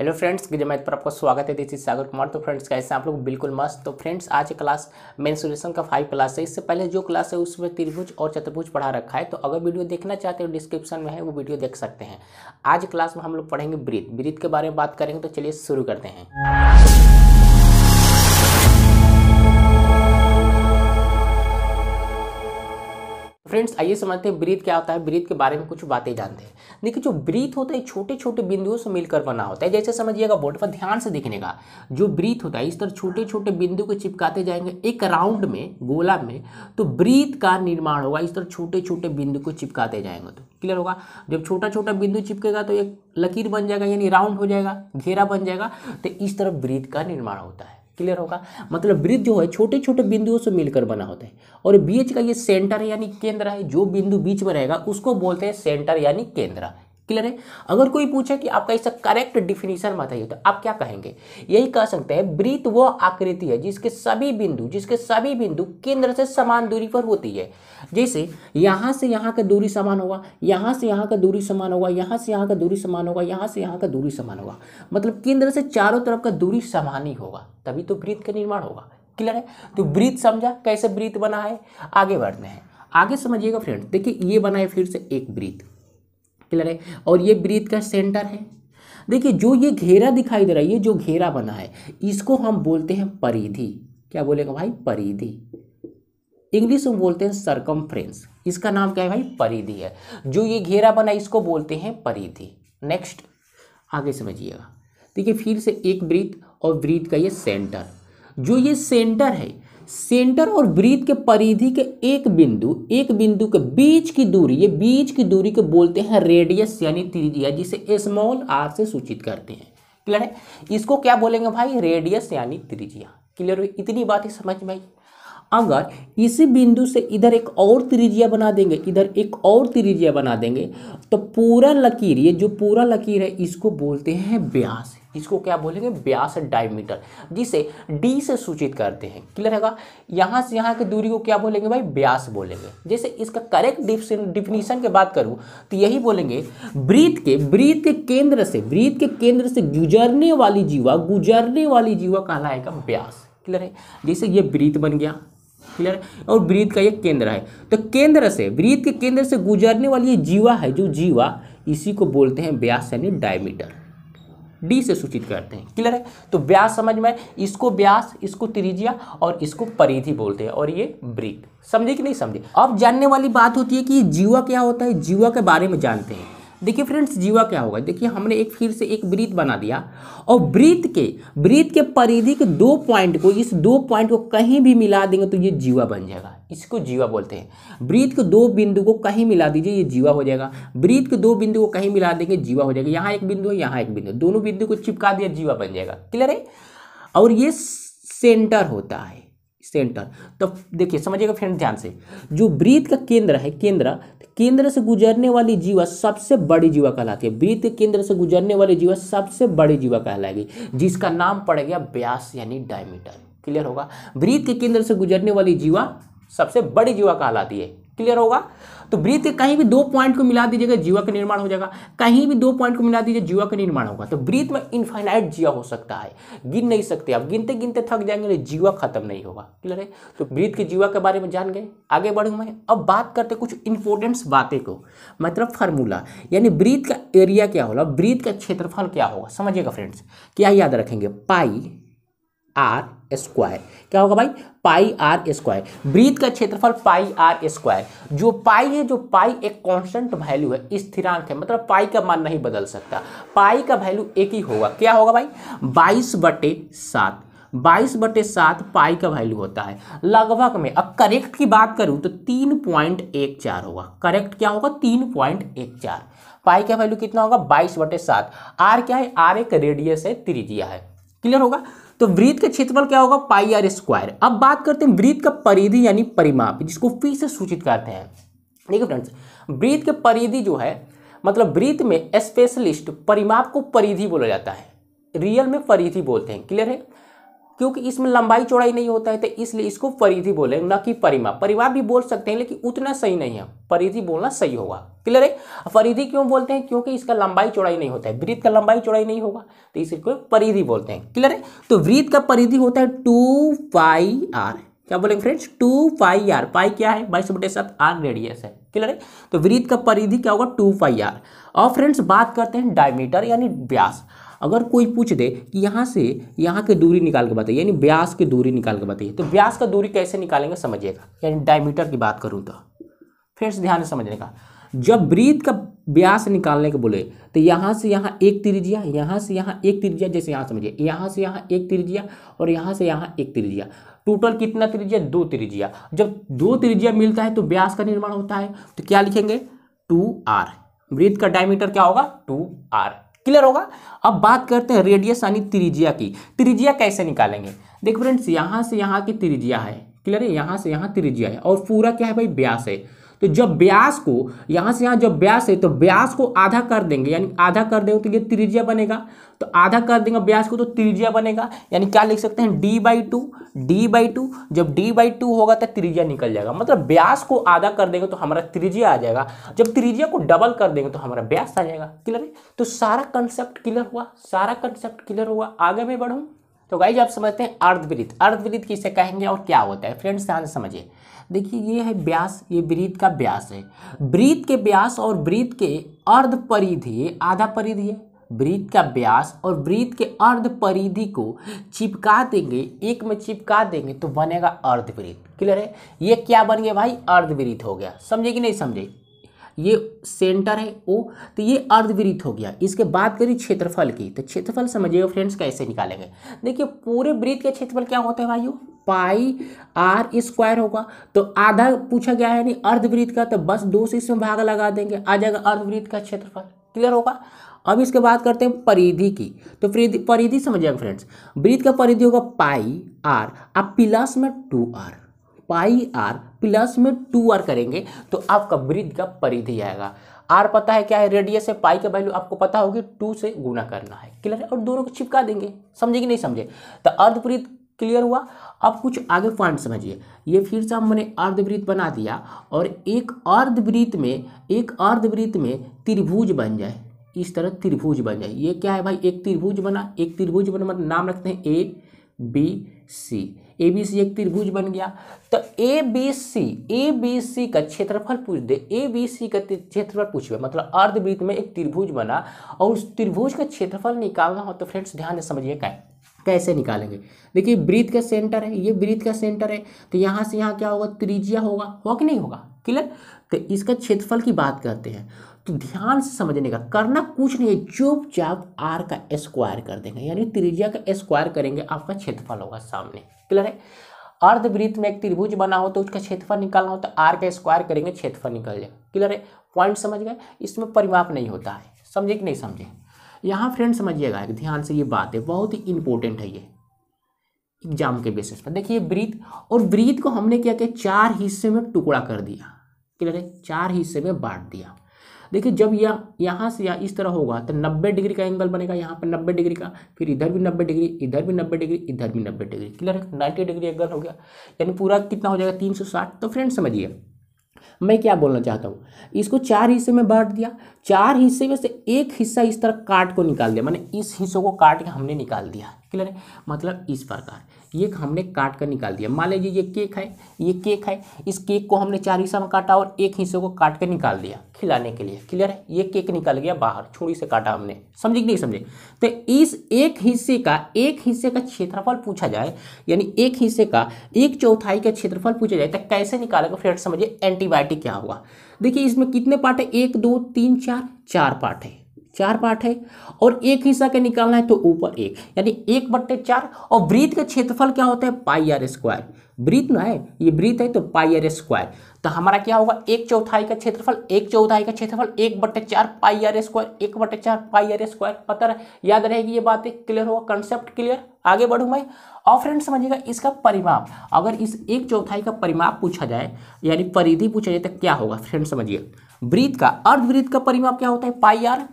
hello friends गिजमैत पर आपका स्वागत है दिस सागर कुमार तो फ्रेंड्स कैसे आप लोग बिल्कुल मस्त तो फ्रेंड्स आज क्लास मेन्सुरेशन का फाइव क्लास है इससे पहले जो क्लास है उसमें त्रिभुज और चतुर्भुज पढ़ा रखा है तो अगर वीडियो देखना चाहते हो डिस्क्रिप्शन में है वो वीडियो देख सकते हैं आज क्लास में हम लोग पढ़ेंगे ब्रीत ब्रीत के बारे में बात करेंगे तो चलिए शुरू करते हैं फ्रेंड्स आइए समझते हैं ब्रीथ क्या होता है ब्रीथ के बारे में कुछ बातें जानते हैं देखिए जो ब्रीथ होता है छोटे छोटे बिंदुओं से मिलकर बना होता है जैसे समझिएगा बोर्ड पर ध्यान से देखने का जो ब्रीथ होता है इस तरह छोटे छोटे बिंदु को चिपकाते जाएंगे एक राउंड में गोला में तो ब्रीथ का निर्माण होगा इस तरह छोटे छोटे बिंदु को चिपकाते जाएंगे तो क्लियर होगा जब छोटा छोटा बिंदु चिपकेगा तो एक लकीर बन जाएगा यानी राउंड हो जाएगा घेरा बन जाएगा तो इस तरह ब्रीथ का निर्माण होता है क्लियर होगा मतलब वृत्त जो है छोटे छोटे बिंदुओं से मिलकर बना होता है और बीच का ये सेंटर यानी केंद्र है जो बिंदु बीच में रहेगा उसको बोलते हैं सेंटर यानी केंद्र क्लियर है अगर कोई पूछे कि आपका इसका करेक्ट डिफिनीशन बताइए तो आप क्या कहेंगे यही कह सकते हैं ब्रीत वो आकृति है जिसके सभी बिंदु जिसके सभी बिंदु केंद्र से समान दूरी पर होती है जैसे यहाँ से यहाँ का दूरी समान होगा यहाँ से यहाँ का दूरी समान होगा यहाँ से यहाँ का दूरी समान होगा यहाँ से यहाँ का दूरी समान होगा मतलब केंद्र से चारों तरफ का दूरी समान ही होगा तभी तो ब्रीत का निर्माण होगा क्लियर है तो ब्रीत समझा कैसे ब्रीत बना है आगे बढ़ते हैं आगे समझिएगा फ्रेंड देखिए ये बना है फिर से एक ब्रीत क्लियर है और ये ब्रीथ का सेंटर है देखिए जो ये घेरा दिखाई दे रहा है ये जो घेरा बना है इसको हम बोलते हैं परिधि क्या बोलेगा भाई परिधि इंग्लिश में बोलते हैं सरकम इसका नाम क्या है भाई परिधि है जो ये घेरा बना इसको बोलते हैं परिधि नेक्स्ट आगे समझिएगा देखिए फिर से एक ब्रीथ और ब्रीथ का ये सेंटर जो ये सेंटर है सेंटर और वृत्त के परिधि के एक बिंदु एक बिंदु के बीच की दूरी ये बीच की दूरी को बोलते हैं रेडियस यानी त्रिज्या जिसे स्मॉल आर से सूचित करते हैं क्लियर है इसको क्या बोलेंगे भाई रेडियस यानी त्रिज्या क्लियर हुई इतनी बात ही समझ में आई अगर इसी बिंदु से इधर एक और त्रिज्या बना देंगे इधर एक और त्रिज्या बना देंगे तो पूरा लकीर ये जो पूरा लकीर है इसको बोलते हैं ब्यास इसको क्या बोलेंगे ब्यास डायमीटर जिसे डी से सूचित करते हैं क्लियर है यहाँ से यहाँ की दूरी को क्या बोलेंगे भाई ब्यास बोलेंगे जैसे इसका करेक्ट डिफिनीशन की बात करूँ तो यही बोलेंगे ब्रीत के ब्रीत के केंद्र से ब्रीत के केंद्र से गुजरने वाली जीवा गुजरने वाली जीवा कहलाएगा ब्यास क्लियर है जैसे ये ब्रीत बन गया क्लियर और ब्रीत का ये केंद्र है तो केंद्र से ब्रीत के केंद्र से गुजरने वाली ये जीवा है जो जीवा इसी को बोलते हैं ब्यास यानी डायमीटर डी से सूचित करते हैं क्लियर है तो व्यास समझ में इसको व्यास इसको त्रिज्या और इसको परिधि बोलते हैं और ये ब्रिक समझे कि नहीं समझे अब जानने वाली बात होती है कि जीवा क्या होता है जीवा के बारे में जानते हैं देखिए फ्रेंड्स जीवा क्या होगा देखिए हमने एक फिर से एक ब्रीत बना दिया और ब्रीत के ब्रीत के परिधि के दो पॉइंट को इस दो पॉइंट को कहीं भी मिला देंगे तो ये जीवा बन जाएगा इसको जीवा बोलते हैं ब्रीत के दो बिंदु को कहीं मिला दीजिए ये जीवा हो जाएगा ब्रीत के दो बिंदु को कहीं मिला देंगे जीवा हो जाएगा यहाँ एक बिंदु है यहाँ एक बिंदु दोनों बिंदु को चिपका दिया जीवा बन जाएगा क्लियर है और ये सेंटर होता है सेंटर तो देखिए समझिएगा फ्रेंड ध्यान से जो ब्रीत का केंद्र है केंद्र केंद्र से गुजरने वाली जीवा सबसे बड़ी जीवा कहलाती है ब्रीत के केंद्र से गुजरने वाली जीवा सबसे बड़ी जीवा कहलाएगी जिसका नाम पड़ गया ब्यास यानी डायमीटर क्लियर होगा ब्रीत के केंद्र से गुजरने वाली जीवा सबसे बड़ी जीवा कहलाती है क्लियर होगा तो वृत्त के कहीं भी दो पॉइंट को मिला दीजिएगा जीवा का निर्माण हो जाएगा कहीं भी दो पॉइंट को मिला दीजिए जीवा का निर्माण होगा तो वृत्त में इनफाइनाइट जीवा हो सकता है गिन नहीं सकते आप गिनते गिनते थक जाएंगे जीवा खत्म नहीं होगा क्लियर है तो वृत्त के जीवा के बारे में जान गए आगे बढ़ू मैं अब बात करते कुछ इंपोर्टेंट्स बातें को मतलब फार्मूला यानी वृत्त का एरिया क्या होगा वृत्त का क्षेत्रफल क्या होगा समझिएगा फ्रेंड्स क्या याद रखेंगे पाई आर स्क्वायर क्या होगा भाई पाई आर स्क्वायर ब्रीद का क्षेत्रफल पाई आर स्क्वायर जो पाई है जो पाई एक कांस्टेंट वैल्यू है स्थिरांक है मतलब पाई का मान नहीं बदल सकता पाई का वैल्यू एक ही होगा क्या होगा भाई बाईस बटे सात बाईस बटे सात पाई का वैल्यू होता है लगभग में अब करेक्ट की बात करूं तो तीन पॉइंट एक चार होगा करेक्ट क्या होगा तीन पॉइंट एक चार पाई का वैल्यू कितना होगा बाईस बटे सात आर क्या है आर एक रेडियस है त्रिज्या है क्लियर होगा तो वृत्त का क्षेत्रफल क्या होगा पाई आर स्क्वायर अब बात करते हैं वृत्त का परिधि यानी परिमाप जिसको फी से सूचित करते हैं देखिए फ्रेंड्स वृत्त के परिधि जो है मतलब वृत्त में स्पेशलिस्ट परिमाप को परिधि बोला जाता है रियल में परिधि बोलते हैं क्लियर है क्योंकि इसमें लंबाई चौड़ाई नहीं होता है तो इसलिए इसको परिधि बोले न कि परिमा परिमा भी बोल सकते हैं लेकिन उतना सही नहीं है परिधि बोलना सही होगा क्लियर है परिधि क्यों बोलते हैं क्योंकि इसका लंबाई चौड़ाई नहीं होता है वृत्त का लंबाई चौड़ाई नहीं होगा तो इसको परिधि बोलते हैं क्लियर है तो वृत्त का परिधि होता है टू पाई आर क्या बोलेंगे friends two pi r pi क्या है बाईस बटे सात आर रेडियस है क्लियर है तो वृत्त का परिधि क्या होगा टू पाई आर और फ्रेंड्स बात करते हैं डायमीटर यानी व्यास अगर कोई पूछ दे कि यहाँ से यहाँ की दूरी निकाल के बताइए यानी ब्यास की दूरी निकाल के बताइए तो ब्यास का दूरी कैसे निकालेंगे समझिएगा यानी डायमीटर की बात करूँ तो फिर से ध्यान समझने का जब ब्रीद का ब्यास निकालने के बोले तो यहाँ से यहाँ एक त्रिज्या यहाँ से यहाँ एक त्रिज्या जैसे यहाँ समझिए यहाँ से यहाँ एक त्रिज्या और यहाँ से यहाँ एक त्रिज्या टोटल कितना त्रिज्या दो त्रिज्या जब दो त्रिज्या मिलता है तो ब्यास का निर्माण होता है तो क्या लिखेंगे टू आर वृत्त का डायमीटर क्या होगा टू आर क्लियर होगा अब बात करते हैं रेडियस यानी त्रिज्या की त्रिज्या कैसे निकालेंगे देखो फ्रेंड्स यहाँ से यहाँ की त्रिज्या है क्लियर है यहाँ से यहाँ त्रिज्या है और पूरा क्या है भाई ब्यास है तो जब ब्यास को यहाँ से यहाँ जब ब्यास है तो ब्यास को आधा कर देंगे यानी आधा कर देंगे तो ये त्रिज्या बनेगा तो आधा कर देंगे ब्यास को तो त्रिज्या बनेगा यानी क्या लिख सकते हैं D by two D by two जब डी बाई टू होगा तो त्रिज्या निकल जाएगा मतलब ब्यास को आधा कर देंगे तो हमारा त्रिज्या आ जाएगा जब त्रिज्या को डबल कर देंगे तो हमारा ब्यास आ जाएगा क्लियर है तो सारा कंसेप्ट क्लियर हुआ सारा कंसेप्ट क्लियर हुआ आगे मैं बढ़ूँ तो गाइज आप समझते हैं अर्धवृत्त अर्धवृत्त किसे कहेंगे और क्या होता है फ्रेंड्स ध्यान समझिए देखिए ये है व्यास ये ब्रीत का व्यास है ब्रीत के व्यास और ब्रीत के अर्ध परिधि आधा परिधि है वृत्त का व्यास और वृत्त के अर्ध परिधि को चिपका देंगे एक में चिपका देंगे तो बनेगा अर्धवृत्त क्लियर है ये क्या बन गया भाई अर्धवृत्त हो गया समझे कि नहीं समझे ये सेंटर है ओ तो ये अर्धवृत्त हो गया इसके बात करी क्षेत्रफल की तो क्षेत्रफल समझिएगा फ्रेंड्स कैसे निकालेंगे देखिए पूरे वृत्त का क्षेत्रफल क्या होता है भाइयों पाई आर स्क्वायर होगा तो आधा पूछा गया है नहीं अर्धवृत्त का तो बस दो से इसमें भाग लगा देंगे आ जाएगा अर्धवृत्त का क्षेत्रफल क्लियर होगा अब इसके बात करते हैं परिधि की तो परिधि समझिएगा फ्रेंड्स वृत्त का परिधि होगा पाई आर अब प्लस में two r pi r plus में टू आर करेंगे तो आपका वृद्ध का परिधि आएगा आर पता है क्या है रेडियस है पाई का वैल्यू आपको पता होगी टू से गुना करना है क्लियर है और दोनों को चिपका देंगे समझे कि नहीं समझे तो अर्धवृत्त क्लियर हुआ अब कुछ आगे पॉइंट समझिए ये फिर से हमने अर्धवृत्त बना दिया और एक अर्धवृत्त में एक अर्धवृत्त में त्रिभुज बन जाए इस तरह त्रिभुज बन जाए ये क्या है भाई एक त्रिभुज बना एक त्रिभुज बना मतलब नाम रखते हैं A B C A B C एक त्रिभुज बन गया तो A B C A B C का क्षेत्रफल पूछ दे ए बी सी का क्षेत्रफल पूछे मतलब अर्धवृत्त में एक त्रिभुज बना और उस त्रिभुज का क्षेत्रफल निकालना हो तो फ्रेंड्स ध्यान से समझिए क्या कैसे निकालेंगे देखिए वृत्त का सेंटर है ये वृत्त का सेंटर है तो यहाँ से यहाँ क्या होगा त्रिज्या होगा हो कि नहीं होगा क्लियर तो इसका क्षेत्रफल की बात करते हैं तो ध्यान से समझने का करना कुछ नहीं है चुपचाप आर का स्क्वायर कर देंगे यानी त्रिज्या का स्क्वायर करेंगे आपका क्षेत्रफल होगा सामने क्लियर है अर्धवृत्त में एक त्रिभुज बना हो तो उसका क्षेत्रफल निकालना हो तो आर का स्क्वायर करेंगे क्षेत्रफल निकल जाए क्लियर है पॉइंट समझ गए इसमें परिमाप नहीं होता है समझे कि नहीं समझे यहाँ फ्रेंड समझिएगा ध्यान से ये बात है बहुत ही इंपॉर्टेंट है ये एग्जाम के बेसिस पर देखिए वृत्त और वृत्त को हमने क्या किया चार हिस्से में टुकड़ा कर दिया क्लियर है चार हिस्से में बांट दिया देखिए जब यह यहाँ से या इस तरह होगा तो नब्बे डिग्री का एंगल बनेगा यहाँ पर नब्बे डिग्री का फिर इधर भी नब्बे डिग्री इधर भी नब्बे डिग्री इधर भी नब्बे डिग्री क्लियर है नाइन्टी डिग्री एंगल हो गया यानी पूरा कितना हो जाएगा तीन सौ साठ तो फ्रेंड समझिए मैं क्या बोलना चाहता हूँ इसको चार हिस्से में बांट दिया चार हिस्से में से एक हिस्सा इस तरह काट को निकाल दिया मैंने इस हिस्सों को काट के हमने निकाल दिया क्लियर है मतलब इस प्रकार ये हमने काट कर निकाल दिया मान लीजिए ये केक है ये केक है इस केक को हमने चार हिस्सा में काटा और एक हिस्से को काट कर निकाल दिया खिलाने के लिए क्लियर है ये केक निकल गया बाहर छुरी से काटा हमने समझे कि नहीं समझे तो इस एक हिस्से का एक हिस्से का क्षेत्रफल पूछा जाए यानी एक हिस्से का एक चौथाई का क्षेत्रफल पूछा जाए तो कैसे निकालेगा फिर समझिए एंटीबायोटिक क्या हुआ देखिए इसमें कितने पार्ट है एक दो तीन चार चार पार्ट है चार पार्ट है और एक हिस्सा के निकालना है तो ऊपर एक यानी एक बट्टे चार और वृत्त का क्षेत्रफल क्या होता है पाई आर स्क्वायर वृत्त ना है ये वृत्त है तो पाई आर स्क्वायर तो हमारा क्या होगा एक चौथाई का क्षेत्रफल एक चौथाई का क्षेत्रफल एक बट्टे चार पाई आर स्क्वायर एक बट्टे चार पाई आर स्क्वायर पता रहे याद रहेगी ये बातें क्लियर होगा कंसेप्ट क्लियर आगे बढ़ू मैं और फ्रेंड समझिएगा इसका परिमाप अगर इस एक चौथाई का परिमाप पूछा जाए यानी परिधि पूछा जाए तो क्या होगा फ्रेंड समझिए वृत्त का अर्धवृत्त का परिमाप क्या होता है पाई आर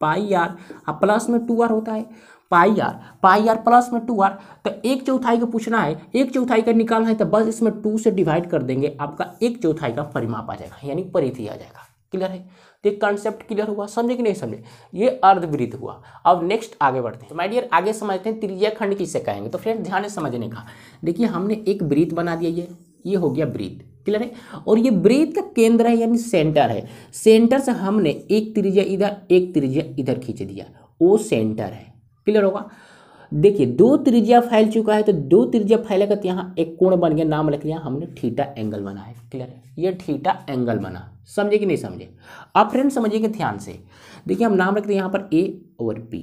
पाई आर अब प्लस में टू आर होता है pi r pi r plus में टू आर तो एक चौथाई का पूछना है एक चौथाई का निकालना है तो बस इसमें टू से डिवाइड कर देंगे आपका एक चौथाई का परिमाप आ जाएगा यानी परिधि आ जाएगा क्लियर है तो एक कॉन्सेप्ट क्लियर हुआ समझे कि नहीं समझे ये अर्धवृत्त हुआ अब नेक्स्ट आगे बढ़ते हैं माय तो डियर आगे समझते हैं त्रिज्या खंड किसे कहेंगे तो फ्रेंड ध्यान से समझने का देखिए हमने एक वृत्त बना दिया ये ये हो गया वृत्त क्लियर है और ये ब्रेथ का केंद्र है यानी सेंटर है सेंटर से हमने एक त्रिज्या इधर एक त्रिज्या इधर खींच दिया वो सेंटर है क्लियर होगा देखिए दो त्रिज्या फैल चुका है तो दो त्रिज्या फैलेगा तो यहाँ एक कोण बन गया नाम लिख लिया हमने ठीटा एंगल बना है क्लियर है ये ठीटा एंगल बना समझे कि नहीं समझे आप फ्रेंड समझिए ध्यान से देखिए हम नाम रखते हैं यहाँ पर ए और बी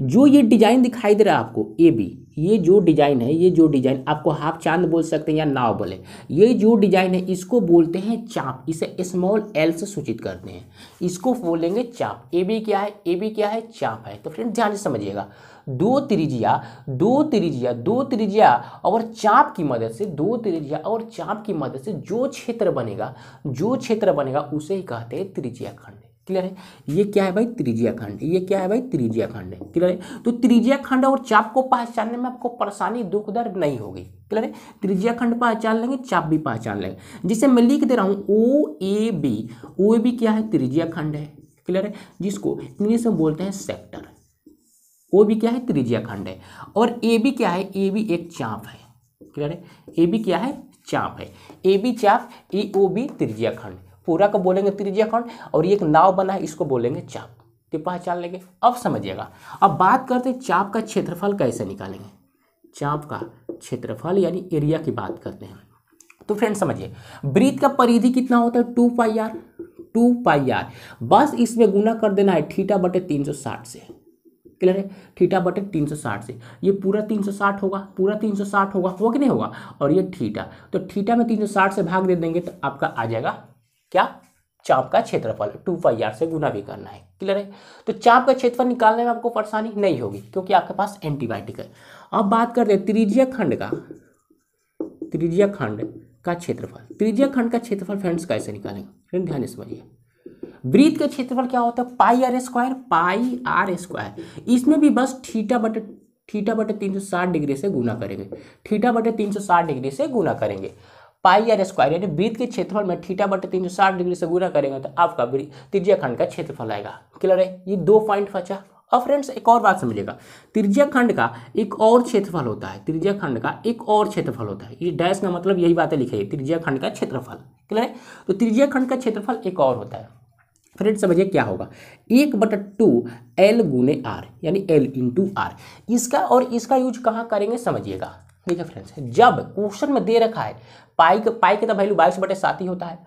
जो ये डिजाइन दिखाई दे रहा है आपको ए बी ये जो डिजाइन है ये जो डिजाइन आपको हाफ चांद बोल सकते हैं या नाव बोले ये जो डिजाइन है इसको बोलते हैं चाप इसे स्मॉल एल से सूचित करते हैं इसको बोलेंगे चाप ए बी क्या है ए बी क्या है चाप है तो फ्रेंड ध्यान से समझिएगा दो त्रिज्या दो त्रिज्या दो त्रिज्या और चाप की मदद से दो त्रिज्या और चाप की मदद से जो क्षेत्र बनेगा जो क्षेत्र बनेगा उसे ही कहते हैं त्रिज्या खंड क्लियर है ये क्या है भाई त्रिज्या खंड ये क्या है भाई त्रिज्या खंड है क्लियर है तो त्रिज्या खंड और चाप को पहचानने में आपको परेशानी दुख दर्द नहीं होगी क्लियर है त्रिज्या खंड पहचान लेंगे चाप भी पहचान लेंगे जिसे मैं लिख दे रहा हूँ ओ A B O A B क्या है त्रिज्या खंड है क्लियर है जिसको इंग्लिश में बोलते हैं सेक्टर ओ बी क्या है त्रिज्या खंड है और ए बी क्या है ए बी एक चाप है क्लियर है ए बी क्या है चाप है ए बी चाप ए ओ बी त्रिज्या खंड पूरा को बोलेंगे त्रिज्या खंड और एक नाव बना है इसको बोलेंगे चाप तो पहचान लेंगे अब समझिएगा अब बात करते हैं चाप का क्षेत्रफल कैसे निकालेंगे चाप का क्षेत्रफल यानी एरिया की बात करते हैं तो फ्रेंड समझिए वृत्त का परिधि कितना होता है two pi r two pi r बस इसमें गुना कर देना है थीटा बटे तीन सौ साठ से क्लियर है थीटा बटे तीन सौ साठ से ये पूरा तीन सौ साठ होगा पूरा तीन सौ साठ होगा हो कि नहीं होगा और ये थीटा तो थीटा में तीन सौ साठ से भाग दे देंगे तो आपका आ जाएगा क्या चाप का क्षेत्रफल टू पाई आर से गुना भी करना है क्लियर है तो चाप का क्षेत्रफल निकालने में आपको परेशानी नहीं होगी क्योंकि आपके पास एंटीबायोटिक है अब बात करते हैं त्रिजीय खंड का त्रिजीय खंड का क्षेत्रफल त्रिजीय खंड का क्षेत्रफल फ्रेंड्स कैसे निकालेंगे फ्रेंड ध्यान समझिए वृत्त का क्षेत्रफल क्या होता है pi are square pi are square इसमें भी बस ठीटा बटे ठीटा बटे तीन सौ साठ डिग्री से गुना करेंगे ठीटा बटे तीन सौ साठ डिग्री से गुना करेंगे पाई आर स्क्वायर यानी वृत्त के क्षेत्रफल में थीटा बटे तीन सौ साठ डिग्री से गुना करेंगे तो आपका त्रिज्या खंड का क्षेत्रफल आएगा क्लियर है ये दो पॉइंट बचा अब फ्रेंड्स एक और बात समझिएगा त्रिज्या खंड का एक और क्षेत्रफल होता है त्रिज्या खंड का एक और क्षेत्रफल होता है ये डैश का मतलब यही बातें लिखी है त्रिज्या खंड का क्षेत्रफल क्लियर है तो त्रिज्या खंड का क्षेत्रफल एक और होता है फ्रेंड्स समझिए क्या होगा एक बटा टू एल गुने आर यानी एल इंटू आर इसका और इसका यूज कहाँ करेंगे समझिएगा ठीक है फ्रेंड्स जब क्वेश्चन में दे रखा है पाई का पाई का तो वैल्यू बाईस बटे सात ही होता है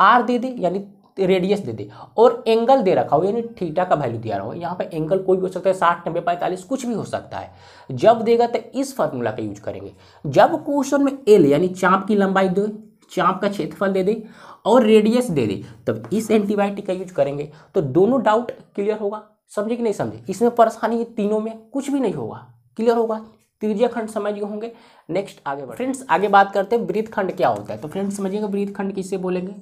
आर दे दे यानी रेडियस दे दे और एंगल दे रखा हो यानी थीटा का वैल्यू दिया रहा हो यहाँ पर एंगल कोई भी हो सकता है साठ नब्बे पैंतालीस कुछ भी हो सकता है जब देगा तो इस फार्मूला का यूज करेंगे जब क्वेश्चन में एल यानी चाँप की लंबाई दे चाँप का क्षेत्रफल दे दे और रेडियस दे दे तब इस एंटीबायोटिक का यूज करेंगे तो दोनों डाउट क्लियर होगा समझे कि नहीं समझे इसमें परेशानी तीनों में कुछ भी नहीं होगा क्लियर होगा तीर्य खंड समझ गए होंगे नेक्स्ट आगे बढ़ फ्रेंड्स आगे बात करते हैं ब्रीत खंड क्या होता है तो फ्रेंड्स समझिएगा ब्रीत खंड किसे बोलेंगे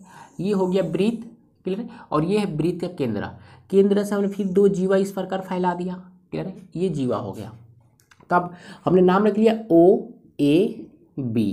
ये हो गया ब्रीत क्लियर है और ये है ब्रीत का केंद्र केंद्र से हमने फिर दो जीवा इस प्रकार फैला दिया क्लियर है ये जीवा हो गया तब तो हमने नाम रख लिया ओ ए बी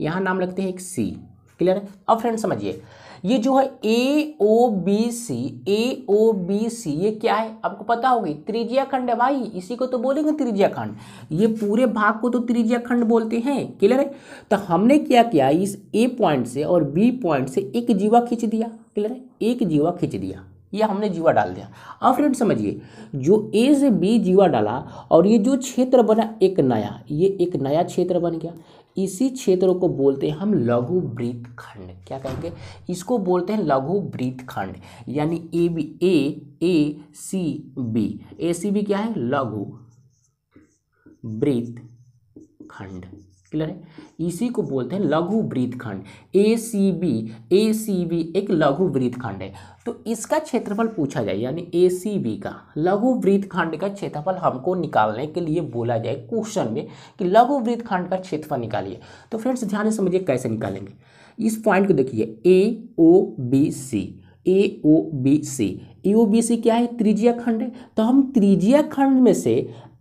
यहाँ नाम रखते हैं एक सी क्लियर है अब फ्रेंड समझिए ये जो है ए O B C A O B सी ये क्या है आपको पता होगी त्रिज्या खंड है भाई इसी को तो बोलेंगे त्रिज्या खंड ये पूरे भाग को तो त्रिज्या खंड बोलते हैं क्लियर है तो हमने क्या किया इस ए पॉइंट से और बी पॉइंट से एक जीवा खींच दिया क्लियर है एक जीवा खींच दिया ये हमने जीवा डाल दिया अब हाँ फ्रेंड समझिए जो ए से बी जीवा डाला और ये जो क्षेत्र बना एक नया ये एक नया क्षेत्र बन गया इसी क्षेत्र को बोलते हैं हम लघु वृत्त खंड क्या कहेंगे इसको बोलते हैं लघु वृत्त खंड यानी A B A A C B A C B क्या है लघु वृत्त खंड क्लियर है इसी को बोलते हैं लघु वृत्त खंड ए C B A C B एक लघु वृत्त खंड है तो इसका क्षेत्रफल पूछा जाए यानी ए सी बी का लघु वृत्त खंड का क्षेत्रफल हमको निकालने के लिए बोला जाए क्वेश्चन में कि लघु वृत्त खंड का क्षेत्रफल निकालिए तो फ्रेंड्स ध्यान से समझिए कैसे निकालेंगे इस पॉइंट को देखिए A O B C A O B C A O B C क्या है त्रिज्या खंड है तो हम त्रिज्या खंड में से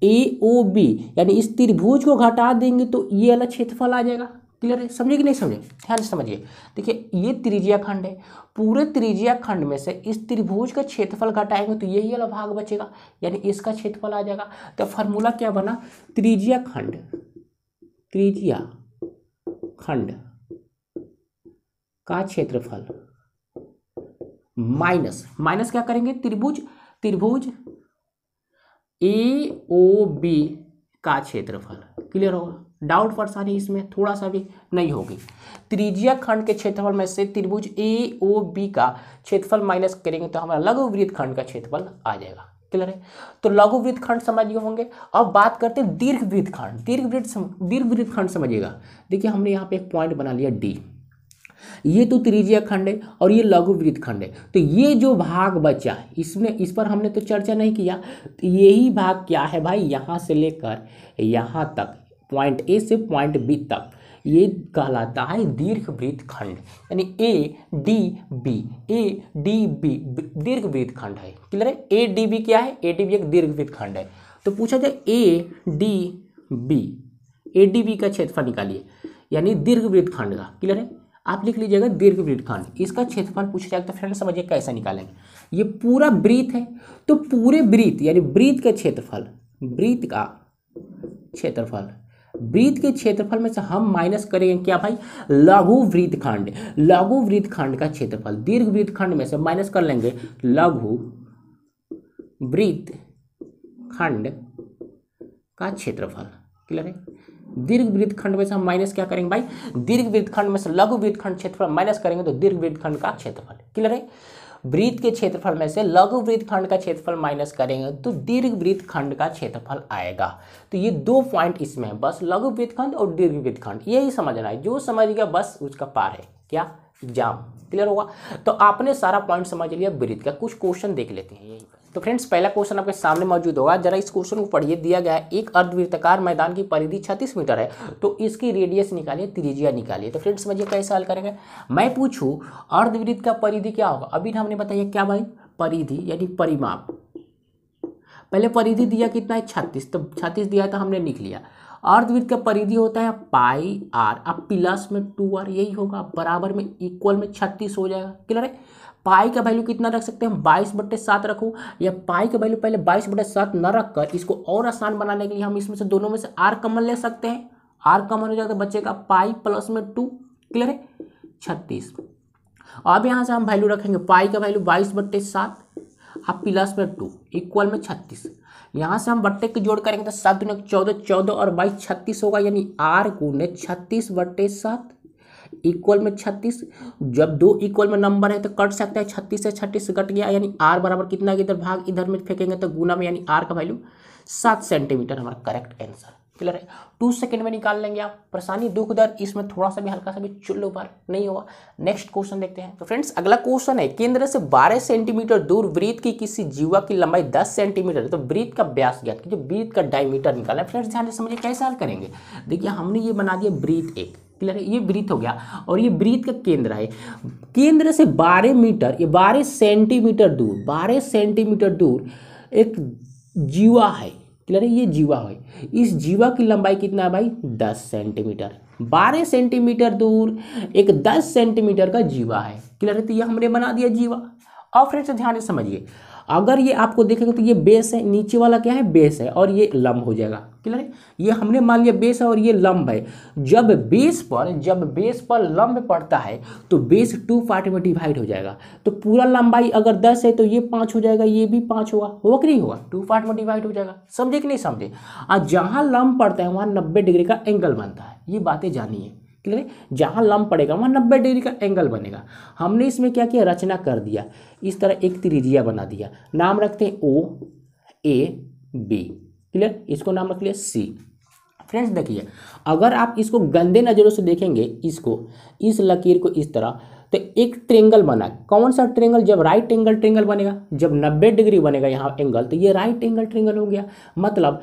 ए ओ बी यानी इस त्रिभुज को घटा देंगे तो ये वाला क्षेत्रफल आ जाएगा क्लियर है समझे कि नहीं समझे ध्यान से समझिए देखिए ये त्रिज्या खंड है पूरे त्रिज्या खंड में से इस त्रिभुज का क्षेत्रफल घटाएंगे तो यही वाला भाग बचेगा यानी इसका क्षेत्रफल आ जाएगा तो फॉर्मूला क्या बना त्रिज्या खंड त्रिज्या खंड का क्षेत्रफल माइनस माइनस क्या करेंगे त्रिभुज त्रिभुज ए ओ बी का क्षेत्रफल क्लियर होगा डाउट परेशानी इसमें थोड़ा सा भी नहीं होगी त्रिज्या खंड के क्षेत्रफल में से त्रिभुज ए ओ बी का क्षेत्रफल माइनस करेंगे तो हमारा लघु वृत्त खंड का क्षेत्रफल आ जाएगा क्लियर है तो लघुवृत्त खंड समझ गए होंगे अब बात करते हैं वृत्त खंड दीर्घ दीर्घ वृत्त खंड समझिएगा देखिए हमने यहाँ पे एक पॉइंट बना लिया डी ये तो त्रिज्या खंड है और ये लघु वृत्त खंड है तो ये जो भाग बचा है इसमें इस पर हमने तो चर्चा नहीं किया तो यही भाग क्या है भाई यहाँ से लेकर यहाँ तक पॉइंट ए से पॉइंट बी तक ये कहलाता है दीर्घ वृत्त खंड यानी A D B A D B दीर्घ वृत्त खंड है क्लियर है ए डी बी क्या है ए डी बी एक दीर्घ वृत्त खंड है तो पूछा जाए A D B A D B का क्षेत्रफल निकालिए यानी दीर्घ वृत्त खंड का क्लियर है आप लिख लीजिएगा दीर्घ वृत्तखंड इसका क्षेत्रफल पूछ जाएगा तो फ्रेंड समझिए कैसे निकालेंगे ये पूरा वृत्त है तो पूरे वृत्त यानी वृत्त का क्षेत्रफल वृत्त का क्षेत्रफल वृत्त के क्षेत्रफल में से हम माइनस करेंगे क्या भाई लघु वृत्तखंड लघु वृत्तखंड का क्षेत्रफल दीर्घ वृत्तखंड में से माइनस कर लेंगे लघु वृत्त खंड का क्षेत्रफल क्लियर है दीर्घ वृत्त खंड में से हम माइनस क्या करेंगे भाई दीर्घ वृत्त खंड में से लघु वृत्त खंड क्षेत्रफल माइनस करेंगे तो दीर्घ वृत्त खंड का क्षेत्रफल क्लियर है वृत्त के क्षेत्रफल में से लघु वृत्त खंड का क्षेत्रफल माइनस करेंगे तो दीर्घ वृत्त खंड का क्षेत्रफल आएगा तो ये दो पॉइंट इसमें है बस लघु वृत्त खंड और दीर्घ वृत्त खंड यही समझना है जो समझ गया बस उसका पार है क्या एग्जाम क्लियर होगा तो आपने सारा पॉइंट समझ लिया वृत्त का कुछ क्वेश्चन देख लेते हैं यही तो फ्रेंड्स पहला क्वेश्चन आपके सामने मौजूद होगा जरा इस क्वेश्चन को पढ़िए दिया गया है एक अर्धवृत्तकार मैदान की परिधि 36 मीटर है तो इसकी रेडियस निकालिए त्रिज्या निकालिए तो फ्रेंड्स समझिए कैसे हल करेंगे मैं पूछूं अर्धवृत्त का परिधि क्या होगा अभी हमने बताया क्या भाई परिधि यानी परिमाप पहले परिधि दिया कितना है छत्तीस तो छत्तीस दिया तो हमने लिख लिया अर्धवृत्त का परिधि होता है पाई आर अब प्लस में टू आर यही होगा बराबर में इक्वल में छत्तीस हो जाएगा क्लियर है पाई का वैल्यू कितना रख सकते हैं बाईस बट्टे सात रखो या पाई का वैल्यू पहले बाईस बटे सात न रख कर इसको और आसान बनाने के लिए हम इसमें से दोनों में से आर कमन ले सकते हैं आर कमन हो जाएगा तो का पाई प्लस में टू क्लियर है छत्तीस अब यहाँ से हम वैल्यू रखेंगे पाई का वैल्यू बाईस बट्टे सात और प्लस में टू इक्वल में छत्तीस यहाँ से हम बट्टे की जोड़ करेंगे तो सात दुनिया चौदह चौदह और बाईस छत्तीस होगा यानी आर गुण छत्तीस बट्टे सात इक्वल में छत्तीस जब दो इक्वल में नंबर है तो कट सकता है छत्तीस से छत्तीस कट गया यानी आर बराबर कितना इधर भाग इधर में फेंकेंगे तो गुना में यानी आर का वैल्यू सात सेंटीमीटर हमारा करेक्ट आंसर क्लियर है टू सेकेंड में निकाल लेंगे आप परेशानी दुख दर इसमें थोड़ा सा भी हल्का सा भी चुल्ल उभार नहीं होगा नेक्स्ट क्वेश्चन देखते हैं तो फ्रेंड्स अगला क्वेश्चन है केंद्र से 12 सेंटीमीटर दूर वृत्त की किसी जीवा की लंबाई 10 सेंटीमीटर है तो वृत्त का व्यास ज्ञात कीजिए वृत्त का डायमीटर निकालना है फ्रेंड्स ध्यान से समझिए कैसे हल करेंगे देखिए हमने ये बना दिया वृत एक क्लियर है ये ब्रीथ हो गया और ये ब्रीथ का केंद्र है केंद्र से बारह मीटर ये बारह सेंटीमीटर दूर बारह सेंटीमीटर दूर एक जीवा है क्लियर है ये जीवा है इस जीवा की लंबाई कितना है भाई दस सेंटीमीटर बारह सेंटीमीटर दूर एक दस सेंटीमीटर का जीवा है क्लियर है तो ये हमने बना दिया जीवा और फ्रेंड्स ध्यान से समझिए अगर ये आपको देखेंगे तो ये बेस है नीचे वाला क्या है बेस है और ये लम्ब हो जाएगा क्लियर है ये हमने मान लिया बेस है और ये लंब है जब बेस पर जब बेस पर लम्ब पड़ता है तो बेस टू पार्ट में डिवाइड हो जाएगा तो पूरा लंबाई अगर दस है तो ये पाँच हो जाएगा ये भी पाँच होगा होगा कि नहीं होगा टू पार्ट में डिवाइड हो जाएगा समझे कि नहीं समझे और जहाँ लम्ब पड़ता है वहाँ नब्बे डिग्री का एंगल बनता है ये बातें जानिए क्लियर जहाँ लम पड़ेगा वहाँ नब्बे डिग्री का एंगल बनेगा हमने इसमें क्या किया रचना कर दिया इस तरह एक त्रिज्या बना दिया नाम रखते हैं ओ ए बी क्लियर इसको नाम रख लिया सी फ्रेंड्स देखिए अगर आप इसको गंदे नज़रों से देखेंगे इसको इस लकीर को इस तरह तो एक ट्रेंगल बना कौन सा ट्रेंगल जब राइट एंगल ट्रेंगल बनेगा जब 90 डिग्री बनेगा यहाँ एंगल तो ये राइट एंगल ट्रेंगल हो गया मतलब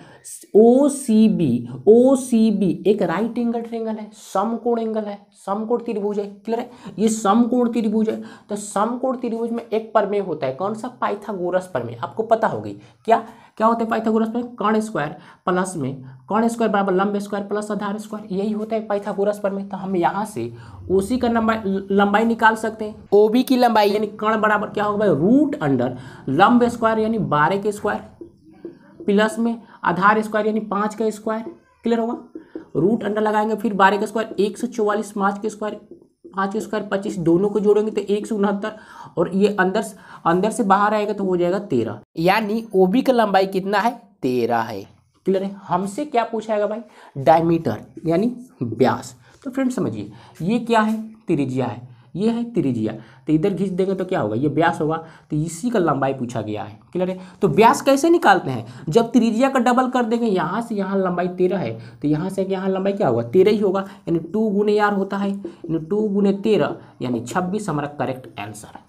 O C B O C B एक राइट एंगल ट्रेंगल है समकोण एंगल है समकोण त्रिभुज है क्लियर है ये समकोण त्रिभुज है तो समकोण त्रिभुज में एक परमेय होता है कौन सा पाइथागोरस परमेय आपको पता होगी क्या क्या होता है पाइथागोरस में कर्ण स्क्वायर प्लस में कर्ण स्क्वायर बराबर लंब स्क्वायर प्लस आधार स्क्वायर यही होता है पाइथागोरस पर में तो हम यहाँ से ओसी का लंबाई लंबाई निकाल सकते हैं ओ बी की लंबाई यानी कर्ण बराबर क्या होगा भाई रूट अंडर लंब स्क्वायर यानी बारह के स्क्वायर प्लस में आधार स्क्वायर यानी पाँच का स्क्वायर क्लियर होगा रूट अंडर लगाएंगे फिर बारह का स्क्वायर एक सौ चौवालीस मार्च के स्क्वायर पाँच स्क्वायर पच्चीस दोनों को जोड़ेंगे तो एक सौ उनहत्तर और ये अंदर अंदर से बाहर आएगा तो हो जाएगा तेरह यानी ओ बी का लंबाई कितना है तेरह है क्लियर है हमसे क्या पूछाएगा भाई डायमीटर यानी ब्यास तो फ्रेंड समझिए ये क्या है त्रिज्या है ये है त्रिज्या तो इधर खींच देंगे तो क्या होगा ये व्यास होगा तो इसी का लंबाई पूछा गया है क्लियर है तो व्यास कैसे निकालते हैं जब त्रिज्या का डबल कर देंगे यहाँ से यहाँ लंबाई तेरह है तो यहाँ से यहाँ लंबाई क्या होगा तेरह ही होगा यानी टू गुने यार होता है यानी टू गुने तेरह यानी छब्बीस हमारा करेक्ट आंसर है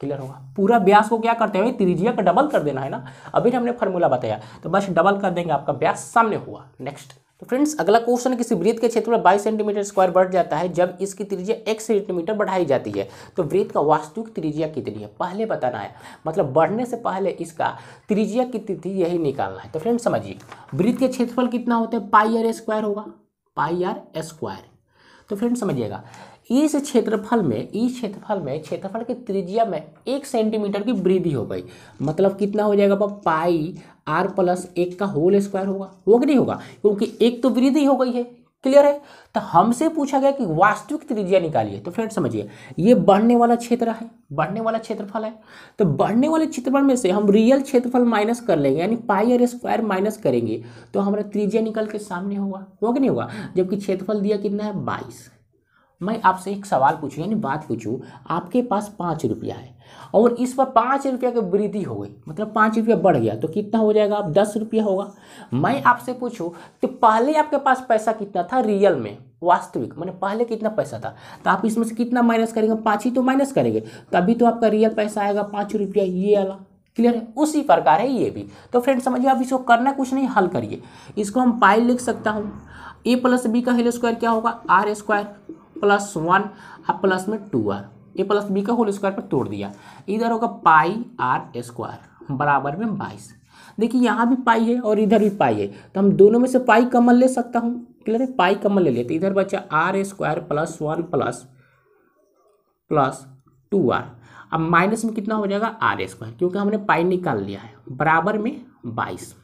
क्लियर होगा पूरा व्यास को क्या करते हैं त्रिज्या का डबल कर देना है ना अभी हमने फॉर्मूला बताया तो बस डबल कर देंगे आपका व्यास सामने हुआ नेक्स्ट तो फ्रेंड्स अगला क्वेश्चन किसी वृत्त के क्षेत्र में बाईस सेंटीमीटर स्क्वायर बढ़ जाता है जब इसकी त्रिज्या एक सेंटीमीटर बढ़ाई जाती है तो वृत्त का वास्तविक त्रिज्या कितनी है पहले बताना है मतलब बढ़ने से पहले इसका त्रिज्या कितनी थी यही निकालना है तो फ्रेंड्स समझिए वृत्त के क्षेत्रफल कितना होता है पाई आर स्क्वायर होगा पाई आर स्क्वायर तो फ्रेंड समझिएगा इस क्षेत्रफल में इस क्षेत्रफल में क्षेत्रफल के त्रिज्या में एक सेंटीमीटर की वृद्धि हो गई मतलब कितना हो जाएगा पाई आर प्लस एक का होल स्क्वायर होगा होगा नहीं होगा क्योंकि एक तो वृद्धि हो गई है क्लियर है तो हमसे पूछा गया कि वास्तविक त्रिज्या निकालिए तो फ्रेंड समझिए ये बढ़ने वाला क्षेत्र है बढ़ने वाला क्षेत्रफल है तो बढ़ने वाले क्षेत्रफल में से हम रियल क्षेत्रफल माइनस कर लेंगे यानी पाई और स्क्वायर माइनस करेंगे तो हमारा त्रिज्या निकल के सामने होगा होगा नहीं होगा जबकि क्षेत्रफल दिया कितना है बाईस मैं आपसे एक सवाल पूछूँ यानी बात पूछूँ आपके पास पाँच रुपया है और इस पर पाँच रुपया की वृद्धि हो गई मतलब पाँच रुपया बढ़ गया तो कितना हो जाएगा आप दस रुपया होगा मैं आपसे पूछूँ तो पहले आपके पास पैसा कितना था रियल में वास्तविक मैंने पहले कितना पैसा था तो आप इसमें से कितना माइनस करेंगे पाँच ही तो माइनस करेंगे तभी तो आपका रियल पैसा आएगा पाँच रुपया ये वाला क्लियर है उसी प्रकार है ये भी तो फ्रेंड समझिए आप इसको करना कुछ नहीं हल करिए इसको हम पाई लिख सकता हूँ ए प्लस बी का हेल स्क्वायर क्या होगा आर स्क्वायर प्लस वन और प्लस में two R A plus B का होल स्क्वायर पर तोड़ दिया इधर होगा पाई आर स्क्वायर बराबर में बाईस देखिए यहाँ भी पाई है और इधर भी पाई है तो हम दोनों में से पाई कमल ले सकता हूँ क्लियर है पाई कमल ले लेते इधर बचा R square plus one plus plus two R अब माइनस में कितना हो जाएगा आर स्क्वायर क्योंकि हमने पाई निकाल लिया है बराबर में बाईस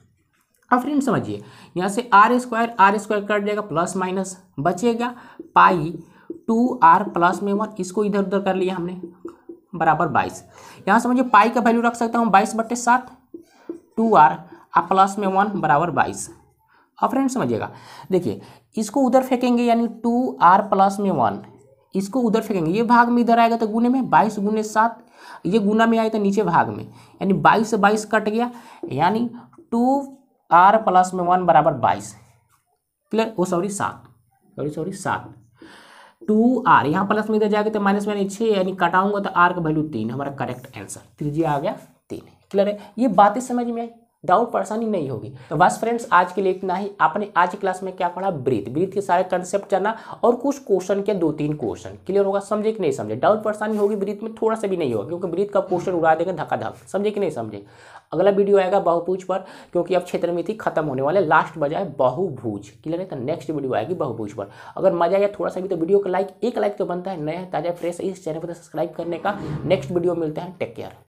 अब फ्रेंड समझिए यहाँ से R square R square cut जाएगा प्लस माइनस बचेगा पाई टू आर प्लस में वन इसको इधर उधर कर लिया हमने बराबर बाईस यहाँ से मुझे पाई का वैल्यू रख सकता हूँ बाईस बट्टे सात टू आर आ प्लस में वन बराबर बाईस अब हाँ फ्रेंड समझिएगा देखिए इसको उधर फेंकेंगे यानी टू आर प्लस में वन इसको उधर फेंकेंगे ये भाग में इधर आएगा तो गुने में बाईस गुने सात ये गुना में आए तो नीचे भाग में यानी बाईस से बाईस कट गया यानी टू आर प्लस में वन बराबर बाईस क्लियर ओ सॉरी सात सॉरी सॉरी सात टू आर यहाँ प्लस में इधर जाएगा तो माइनस में छः यानी कटाऊंगा तो आर का वैल्यू तीन हमारा करेक्ट आंसर त्रिज्या आ गया तीन क्लियर है ये बातें समझ में आई डाउट परेशानी नहीं होगी तो बस फ्रेंड्स आज के लिए इतना ही आपने आज की क्लास में क्या पढ़ा ब्रीथ ब्रीथ के सारे कंसेप्ट जाना और कुछ क्वेश्चन के दो तीन क्वेश्चन क्लियर होगा समझे कि नहीं समझे डाउट परेशानी होगी ब्रीथ में थोड़ा सा भी नहीं होगा क्योंकि ब्रीथ का क्वेश्चन उड़ा देगा धक्का धक समझे कि नहीं समझे अगला वीडियो आएगा बहुभुज पर क्योंकि अब क्षेत्रमिति खत्म होने वाले लास्ट बजा है बहुभुज क्लियर है तो नेक्स्ट वीडियो आएगी बहुभुज पर अगर मजा आया थोड़ा सा भी तो वीडियो का लाइक एक लाइक तो बनता है नया ताज़ा फ्रेश इस चैनल पर सब्सक्राइब करने का नेक्स्ट वीडियो मिलता है टेक केयर